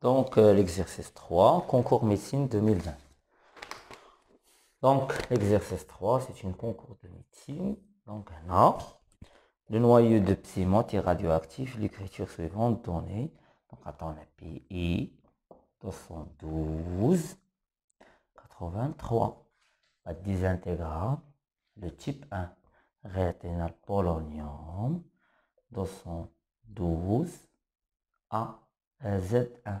Euh, Donc l'exercice 3, concours médecine 2020. Donc l'exercice 3, c'est une concours de médecine. Donc A. le noyau de Psymote est radioactif. L'écriture suivante donnée. Donc attends, on PI 212 83. La désintégrale, le type 1. Réaténal polonium 212 az Z1.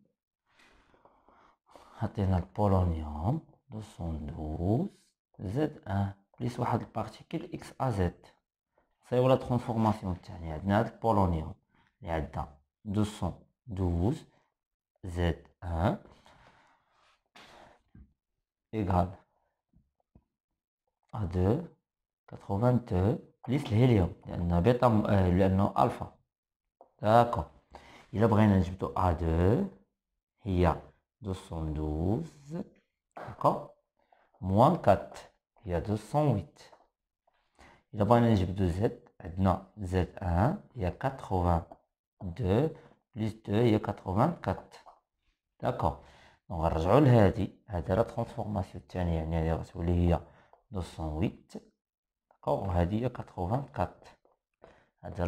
Aténal polonium, 212, Z1, plus la particule XAZ. C'est la transformation polonium? j'obtiens. polonium, 212, Z1, égale A2, 82, plus l'hélium, le alpha. D'accord. Il a pris un adjuste A2, y a. 212, d'accord Moins 4, il y a 208. Il y a un égypte de Z, non, Z1, il y a 82, plus 2, il y a 84. D'accord Donc, on va revenir à la transformation de Tchani, il y a 208, d'accord On va dire 84. cest à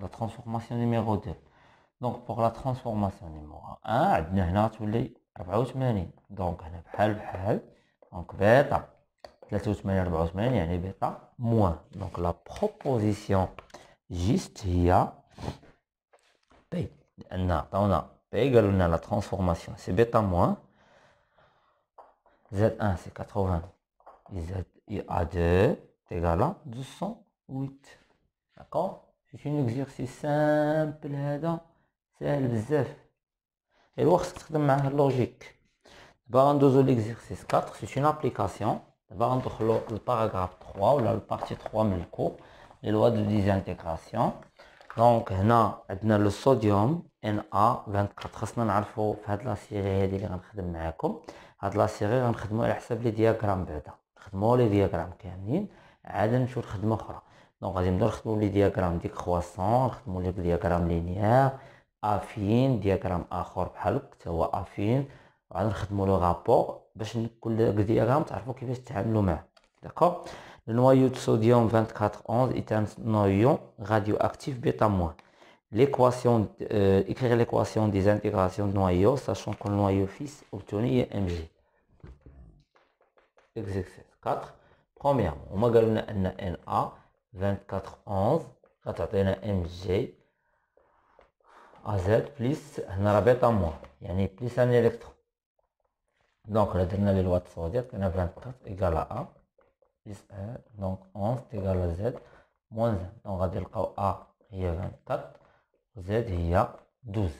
la transformation numéro 2. Donc, pour la transformation numéro 1, on va 48 donc on est plus plus donc beta 48 48 c'est-à-dire on est bêta moins donc la proposition juste y a paye on a on égal on la transformation c'est bêta moins z1 c'est 80 et z2 égal à 208 d'accord c'est une exercice simple donc c'est le z ايوا خصك تخدم معاه اللوجيك دابا غندوزو ليكزيرسيس 4 سي اون ابليكاسيون دابا غندخلو للباراغراف 3 ولا للبارتي 3 من الكو لي لوا دو ديزانتيغراسيون دونك هنا عندنا لو صوديوم ان ا 24 خصنا نعرفو في هاد لا سيري هادي لي غنخدم معاكم هاد لا سيري غنخدمو على حساب لي دياغرام بعدا نخدمو لي دياغرام كاملين عاد نمشيو لخدمه اخرى دونك غادي نبداو نخدمو لي دياغرام ديك كرواسون نخدمو لي دياغرام لينيير افين دياغرام اخر بحال هكا هو افين وغنخدموا لو رابور باش كل دياغرام تعرفوا كيفاش تتعاملوا معاه داكوغ النوايو دو صوديوم 2411 اي نويو راديو اكتيف بيتا موان ليكواسيون ايكغ ليكواسيون دي زانتيغاسيون نويو ساشون كون نويو فيس اوبتوني اي ام جي اكزيكسيس 4 بروميام هما قالولنا ان ان ا 2411 غتعطينا ام جي AZ plus un rabat à moi, a plus un électron. Donc la dernière loi de sortir, qu'on a 24 égale à A, donc 11 égale à Z, moins 1. Donc on va A il y a 24, Z il y 12.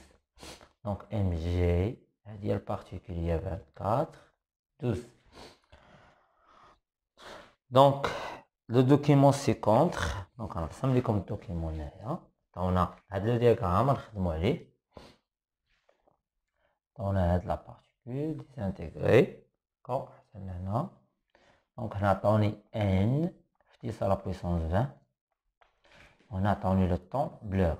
Donc MG, cest dit le particulier 24, 12. Donc le document c'est contre, donc on a le document là. Hein. عطاونا هاد لو دياغرام نخدمو عليه عطاونا هاد لا بارتيكول ديزانتيغري كو حتى لهنا دونك هنا عطاوني ان في تيسا لا بويسونس و هنا عطاوني لو طون بلور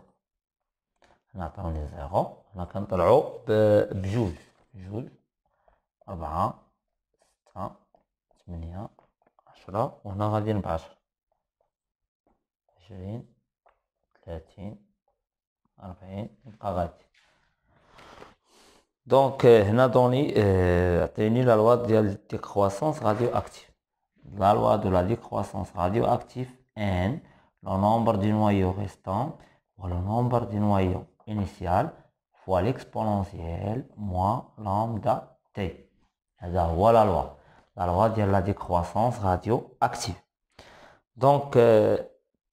هنا عطاوني زيرو هنا كنطلعو بجوج جوج ربعة ستة ثمانية عشرة هنا غاديين بعشرة عشرين Donc, euh, a euh, tenu la loi de la décroissance radioactive. La loi de la décroissance radioactive, n, le nombre du noyau restant, ou le nombre du noyau initial fois l'exponentielle moins lambda t. Voilà la loi. La loi de la décroissance radioactive. Donc euh,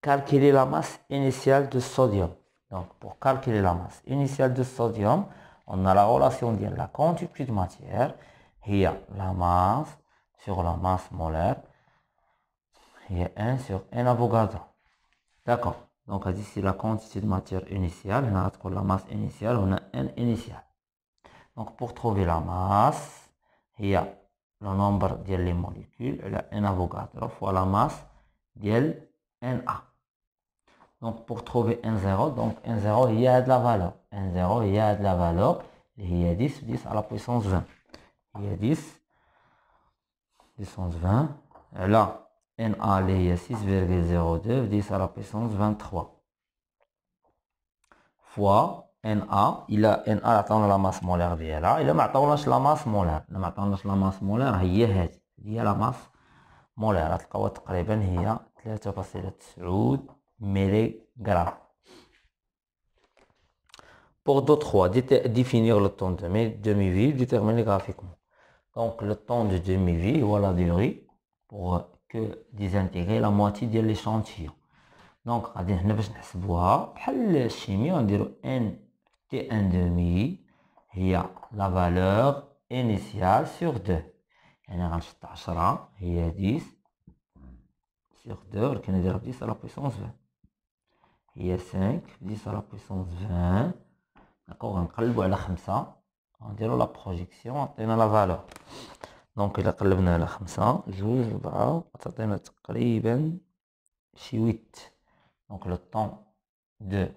calculer la masse initiale de sodium. Donc, pour calculer la masse initiale de sodium, on a la relation de la quantité de matière, il y a la masse sur la masse molaire, il y a 1 sur 1 Avogadro. D'accord Donc, ici, la quantité de matière initiale, on a la masse initiale, on a n initial. Donc, pour trouver la masse, il y a le nombre des molécules, il y a 1 Avogadro fois la masse de NA. Donc pour trouver N0, donc N0, il y a de la valeur. N0, il y a de la valeur. Il y a 10, 10 à la puissance 20. Il y a 10, puissance 20. Là, NA il y a 6,02, 10 à la puissance 23. Fois NA, il a NA عطاونا la masse molaire. ديالها الا la عطاوناش لا ماس مولار الا ما عطاوناش لا ماس مولار هي هذه molaire. لا ماس مولار les gras. Pour d'autres fois, définir le temps de demi-vie déterminer graphiquement. Donc le temps de demi-vie, voilà durée, pour que désintégrer la moitié de l'échantillon. Donc, nous voir la chimie, on dit n t1 demi, il y a la valeur initiale sur 2. Il y a 10 sur 2, on va 10 à la puissance 20. Il y 5, 10 à la puissance 20. D'accord, on va calque la 5. On dirait la projection, on la valeur. Donc, il a calqué à la 5. bras, 8. Donc, le temps de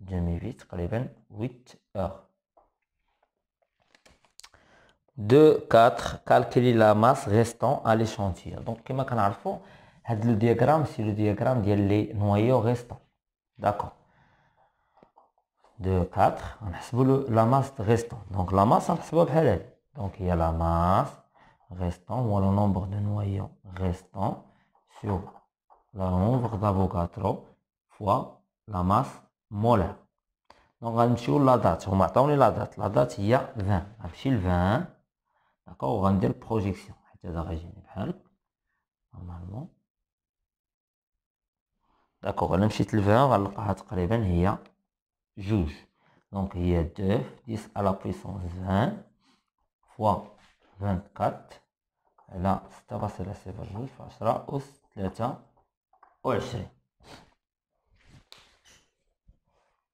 2008 est à 8 heures. 2, 4, calculer la masse restante à l'échantillon. Donc, comme vous le savez, le diagramme, c'est le diagramme du noyaux restants. D'accord. 2, 4, on la masse restante. Donc la masse, on Donc il y a la masse restante ou le nombre de noyaux restants sur le nombre d'avocatro fois la masse molaire. Donc on va la date. On va la date. La date, il y a 20. On 20. D'accord, on va la projection. Normalement. داكوغ انا مشيت للفا وغنلقاها تقريبا هي جوج دونك هي دوف ديس على بويسونس فان فوا فان كات على ستة فاصلة صفر جوج في عشرة أس تلاتة وعشرين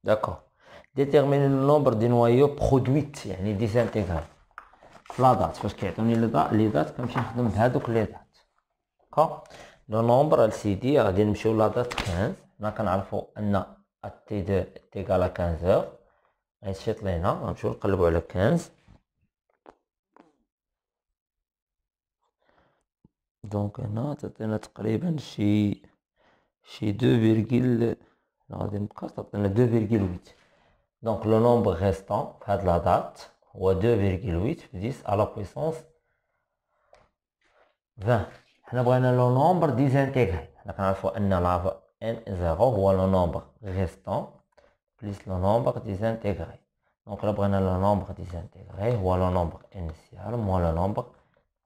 داكوغ ديتيرميني لو نومبر دي نوايو برودويت يعني ديزانتيغرال في لا دات فاش كيعطوني لي دات كنمشي نخدم بهادوك لي دات داكوغ لو نومبر ال سي دي غادي نمشيو لا دات 15 حنا كنعرفو ان تي دو تيكالا 15 غيتشيط لينا غنمشيو نقلبو على 15 دونك هنا تعطينا تقريبا شي شي دو فيرغيل غادي نبقى تعطينا دو فيرغيل ويت دونك لو نومبر غيستون في هاد لا دات هو دو فيرغيل ويت في ديس على بويسونس 20 حنا بغينا لو نومبر ديزانتيغري حنا كنعرفو ان لافو ان زيرو هو لو نومبر ريستون بليس le nombre désintégré. دونك ou le nombre نومبر désintégré هو le nombre initial moins le nombre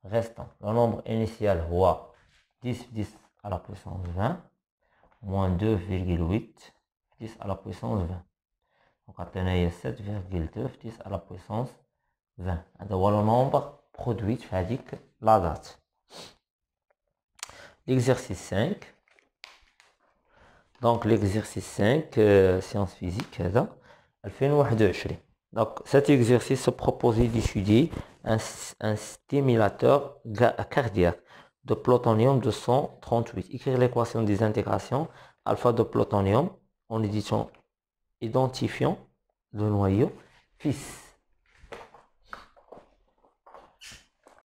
restant. Le nombre initial هو 10 10 à la puissance 20 moins 2,8 10 à la puissance 20. Donc atteignez 7,2 10 à la puissance 20. Et le nombre produit la la date. L'exercice 5. Donc l'exercice 5, sciences physiques, Donc cet exercice se proposait d'étudier un, stimulateur cardiaque de plutonium 238. Écrire l'équation des intégrations alpha de plutonium en édition identifiant le noyau fils